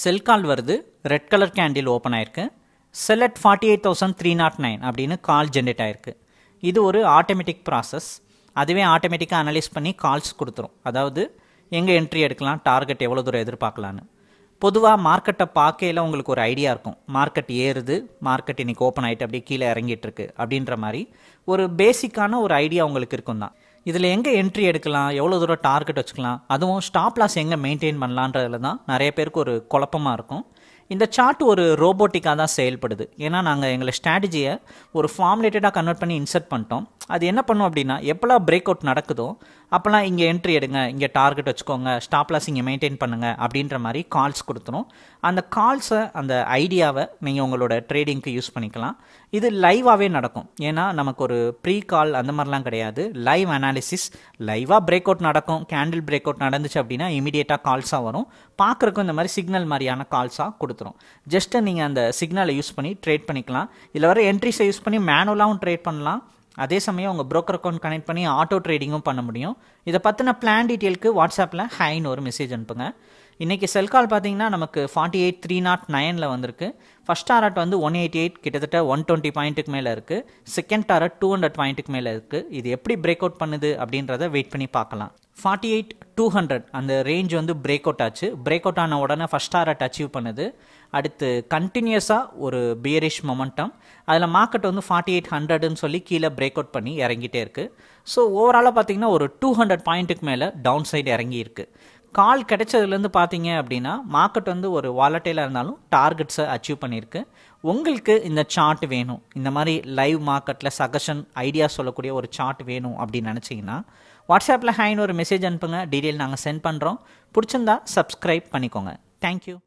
செல் கால் வருது red colour candle open ஆயிருக்கு sell at forty eight thousand three naught nine அப்படின்னு call generate ஆயிருக்கு இது ஒரு ஆட்டோமேட்டிக் ப்ராசஸ் அதுவே ஆட்டோமேட்டிக்காக அனலைஸ் பண்ணி கால்ஸ் கொடுத்துரும் அதாவது எங்கே என்ட்ரி எடுக்கலாம் டார்கெட் எவ்வளோ தூரம் எதிர்பார்க்கலான்னு பொதுவாக மார்க்கெட்டை பார்க்கையில் உங்களுக்கு ஒரு ஐடியா இருக்கும் மார்க்கெட் ஏறுது மார்க்கெட் இன்றைக்கி ஓப்பன் ஆகிட்டு அப்படியே கீழே இறங்கிட்டு இருக்கு அப்படின்ற மாதிரி ஒரு பேசிக்கான ஒரு ஐடியா உங்களுக்கு இருக்கும் தான் இதில் எங்கே என்ட்ரி எடுக்கலாம் எவ்வளோ தூரம் டார்கெட் வச்சுக்கலாம் அதுவும் ஸ்டாப் லாஸ் எங்கே மெயின்டைன் பண்ணலான்றதுல தான் நிறைய பேருக்கு ஒரு குழப்பமாக இருக்கும் இந்த சார்ட் ஒரு ரோபோட்டிக்காக தான் செயல்படுது ஏன்னா நாங்கள் எங்களை ஸ்ட்ராட்டஜியை ஒரு ஃபார்ம்லேட்டடாக கன்வெர்ட் பண்ணி இன்சர்ட் பண்ணிட்டோம் அது என்ன பண்ணும் அப்படின்னா எப்போலாம் பிரேக் அவுட் நடக்குதோ அப்போல்லாம் இங்கே என்ட்ரி எடுங்க இங்கே டார்கெட் வச்சுக்கோங்க ஸ்டாப்லாஸ் இங்கே மெயின்டைன் பண்ணுங்கள் அப்படின்ற மாதிரி கால்ஸ் கொடுத்துரும் அந்த கால்ஸை அந்த ஐடியாவை நீங்கள் உங்களோட ட்ரேடிங்க்கு யூஸ் பண்ணிக்கலாம் இது லைவாகவே நடக்கும் ஏன்னா நமக்கு ஒரு ப்ரீ கால் அந்த மாதிரிலாம் கிடையாது லைவ் அனாலிசிஸ் லைவாக பிரேக் அவுட் நடக்கும் கேண்டில் பிரேக் அவுட் நடந்துச்சு அப்படின்னா இமீடியட்டாக கால்ஸாக வரும் பார்க்குறக்கும் இந்த மாதிரி சிக்னல் மாதிரியான கால்ஸாக கொடுத்து கொடுத்துரும் ஜஸ்ட்டு நீங்கள் அந்த சிக்னலை யூஸ் பண்ணி ட்ரேட் பண்ணிக்கலாம் இதில் வர என்ட்ரிஸை யூஸ் பண்ணி மேனுவலாகவும் ட்ரேட் பண்ணலாம் அதே சமயம் உங்கள் ப்ரோக்கர் அக்கௌண்ட் கனெக்ட் பண்ணி ஆட்டோ ட்ரேடிங்கும் பண்ண முடியும் இதை பற்றின பிளான் டீட்டெயிலுக்கு வாட்ஸ்அப்பில் ஹைன்னு ஒரு மெசேஜ் அனுப்புங்க இன்றைக்கி செல் கால் பார்த்தீங்கன்னா நமக்கு ஃபார்ட்டி எயிட் த்ரீ நாட் நைனில் வந்திருக்கு ஃபஸ்ட் டாரட் வந்து ஒன் எயிட்டி எயிட் கிட்டத்தட்ட ஒன் டுவெண்ட்டி பாயிண்ட்டுக்கு மேலே இருக்குது செகண்ட் டாரட் டூ ஹண்ட்ரட் பாயிண்ட்டுக்கு மேலே இருக்குது இது எப்படி பிரேக் அவுட் பண்ணுது அப்படின்றத வெயிட் பண்ணி பார்க்கலாம் ஃபார்ட்டி எயிட் டூ ஹண்ட்ரட் அந்த ரேஞ்ச் வந்து பிரேக் அவுட் ஆச்சு பிரேக் அவுட் ஆன உடனே ஃபஸ்ட் டாரட் அச்சீவ் பண்ணுது அடுத்து கண்டினியூஸாக ஒரு பியரிஷ் மொமெண்டம் அதில் மார்க்கெட் வந்து ஃபார்ட்டி எயிட் ஹண்ட்ரடுன்னு சொல்லி கீழே பிரேக் அவுட் பண்ணி இறங்கிட்டே இருக்குது ஸோ ஓவராலாக பார்த்தீங்கன்னா ஒரு டூ ஹண்ட்ரட் பாயிண்ட்டுக்கு மேலே டவுன் சைடு இறங்கியிருக்கு கால் கிடைச்சதுலேருந்து பார்த்தீங்க அப்படின்னா மார்க்கெட் வந்து ஒரு வாலட்டைலாக இருந்தாலும் டார்கெட்ஸை அச்சீவ் பண்ணியிருக்கு உங்களுக்கு இந்த சார்ட் வேணும் இந்த மாதிரி லைவ் மார்க்கெட்டில் சஜஷன் ஐடியா சொல்லக்கூடிய ஒரு சார்ட் வேணும் அப்படின்னு நினச்சிங்கன்னா வாட்ஸ்அப்பில் ஹேன்னு ஒரு மெசேஜ் அனுப்புங்க டீட்டெயில் நாங்கள் சென்ட் பண்ணுறோம் பிடிச்சிருந்தா சப்ஸ்கிரைப் பண்ணிக்கோங்க தேங்க்யூ